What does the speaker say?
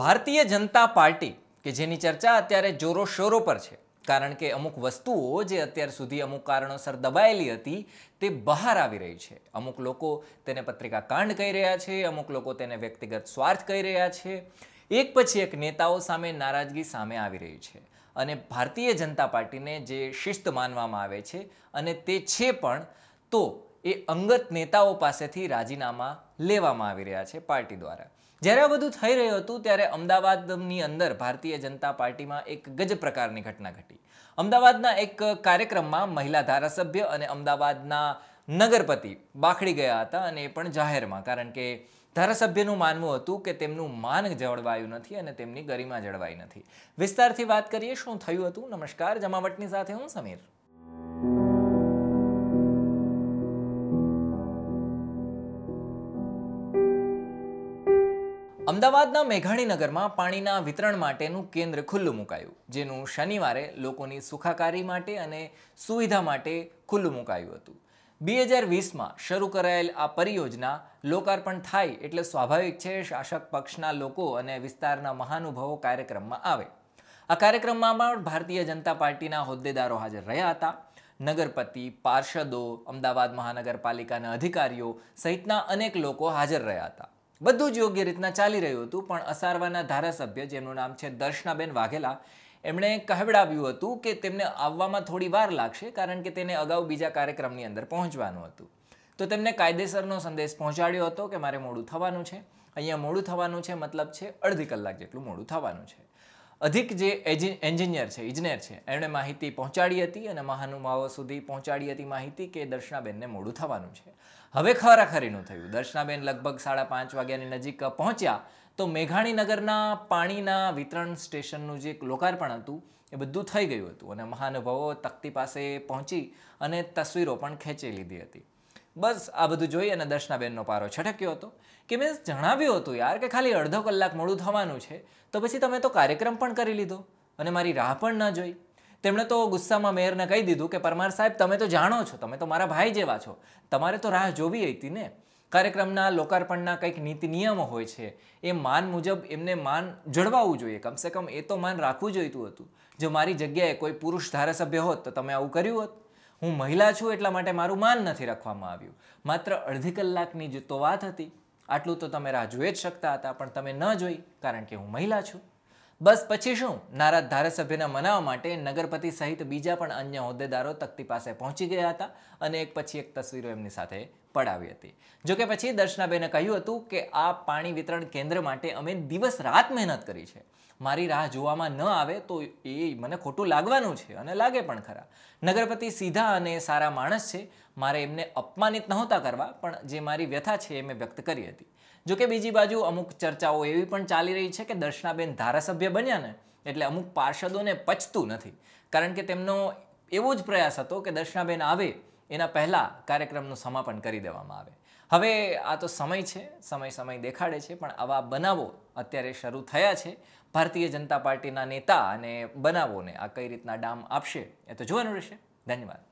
ભારતીય જનતા પાર્ટી કે જેની ચર્ચા અત્યારે જોરો શોરો પર છે કારણ કે અમુક વસ્તુઓ જે અત્યાર સુધી અમુક કારણોસર દબાયેલી હતી તે બહાર આવી રહી છે અમુક લોકો તેને પત્રિકા કાંડ કહી રહ્યા છે અમુક લોકો તેને વ્યક્તિગત સ્વાર્થ કહી રહ્યા છે એક પછી એક નેતાઓ સામે નારાજગી સામે આવી રહી છે અને ભારતીય જનતા પાર્ટીને જે શિસ્ત માનવામાં આવે છે અને તે છે પણ તો એ અંગત નેતાઓ પાસેથી રાજીનામા લેવામાં આવી રહ્યા છે પાર્ટી દ્વારા જ્યારે આ બધું થઈ રહ્યું હતું ત્યારે અમદાવાદની અંદર ભારતીય જનતા પાર્ટીમાં એક ગજ પ્રકારની ઘટના ઘટી અમદાવાદના એક કાર્યક્રમમાં મહિલા ધારાસભ્ય અને અમદાવાદના નગરપતિ બાખડી ગયા હતા અને એ પણ જાહેરમાં કારણ કે ધારાસભ્યનું માનવું હતું કે તેમનું માન જળવાયું નથી અને તેમની ગરિમા જળવાઈ નથી વિસ્તારથી વાત કરીએ શું થયું હતું નમસ્કાર જમાવટની સાથે હું સમીર અમદાવાદના મેઘાણીનગરમાં પાણીના વિતરણ માટેનું કેન્દ્ર ખુલ્લું મુકાયું જેનું શનિવારે લોકોની સુખાકારી માટે અને સુવિધા માટે ખુલ્લું મુકાયું હતું બે હજાર વીસમાં શરૂ કરાયેલ આ પરિયોજના લોકાર્પણ થાય એટલે સ્વાભાવિક છે શાસક પક્ષના લોકો અને વિસ્તારના મહાનુભાવો કાર્યક્રમમાં આવે આ કાર્યક્રમમાં પણ ભારતીય જનતા પાર્ટીના હોદ્દેદારો હાજર રહ્યા હતા નગરપતિ પાર્ષદો અમદાવાદ મહાનગરપાલિકાના અધિકારીઓ સહિતના અનેક લોકો હાજર રહ્યા હતા બધું જ યોગ્ય રીતના ચાલી રહ્યું હતું પણ અસારવાના ધારાસભ્ય જેમનું નામ છે દર્શનાબેન વાઘેલા એમણે કહેવડાવ્યું હતું કે તેમને આવવામાં થોડી વાર લાગશે કારણ કે તેને અગાઉ બીજા કાર્યક્રમની અંદર પહોંચવાનું હતું તો તેમને કાયદેસરનો સંદેશ પહોંચાડ્યો હતો કે મારે મોડું થવાનું છે અહીંયા મોડું થવાનું છે મતલબ છે અડધી કલાક જેટલું મોડું થવાનું છે અધિક જે એન્જિનિયર છે ઇજનેર છે એમણે માહિતી પહોંચાડી હતી અને મહાનુભાવો સુધી પહોંચાડી હતી માહિતી કે દર્શનાબેનને મોડું થવાનું છે હવે ખરાખરીનું થયું દર્શનાબેન લગભગ સાડા પાંચ વાગ્યાની નજીક પહોંચ્યા તો મેઘાણીનગરના પાણીના વિતરણ સ્ટેશનનું જે લોકાર્પણ હતું એ બધું થઈ ગયું હતું અને મહાનુભાવો તકતી પાસે પહોંચી અને તસવીરો પણ ખેંચી લીધી હતી બસ આ બધું જોઈ અને દર્શના બેનનો પારો છટક્યો હતો કે મેં જણાવ્યું હતું યાર કે ખાલી અડધો કલાક મોડું થવાનું છે તો પછી તમે તો કાર્યક્રમ પણ કરી લીધો અને મારી રાહ પણ ન જોઈ તેમણે તો ગુસ્સામાં મેયરને કહી દીધું કે પરમાર સાહેબ તમે તો જાણો છો તમે તો મારા ભાઈ જેવા છો તમારે તો રાહ જોવી હતી ને કાર્યક્રમના લોકાર્પણના કંઈક નીતિ નિયમો હોય છે એ માન મુજબ એમને માન જળવાવું જોઈએ કમસે કમ એ તો માન રાખવું જોઈતું હતું જો મારી જગ્યાએ કોઈ પુરુષ ધારાસભ્ય હોત તો તમે આવું કર્યું હોત હું મહિલા છું એટલા માટે મારું માન નથી રાખવામાં આવ્યું માત્ર અડધી કલાકની જ તો વાત હતી આટલું તો તમે રાહ જોઈ જ શકતા હતા પણ તમે ન જોઈ કારણ કે હું મહિલા છું બસ પછી શું નારાજ ધારાસભ્યના મનાવવા માટે નગરપતિ સહિત બીજા પણ અન્ય હોદ્દેદારો તકતી પાસે પહોંચી ગયા હતા અને એક પછી એક તસવીરો એમની સાથે પડાવી હતી જોકે પછી દર્શનાબેને કહ્યું હતું કે આ પાણી વિતરણ કેન્દ્ર માટે અમે દિવસ રાત મહેનત કરી છે મારી રાહ જોવામાં ન આવે તો એ મને ખોટું લાગવાનું છે અને લાગે પણ ખરા નગરપતિ સીધા અને સારા માણસ છે મારે એમને અપમાનિત નહોતા કરવા પણ જે મારી વ્યથા છે એ મેં વ્યક્ત કરી હતી જોકે બીજી બાજુ અમુક ચર્ચાઓ એવી પણ ચાલી રહી છે કે દર્શનાબેન ધારાસભ્ય બન્યા ને એટલે અમુક પાર્ષદોને પચતું નથી કારણ કે તેમનો એવો જ પ્રયાસ હતો કે દર્શનાબેન આવે એના પહેલાં કાર્યક્રમનું સમાપન કરી દેવામાં આવે હવે આ તો સમય છે સમય સમય દેખાડે છે પણ આવા બનાવો અત્યારે શરૂ થયા છે ભારતીય જનતા પાર્ટીના નેતા અને બનાવોને આ કઈ રીતના ડામ આપશે એ તો જોવાનું રહેશે ધન્યવાદ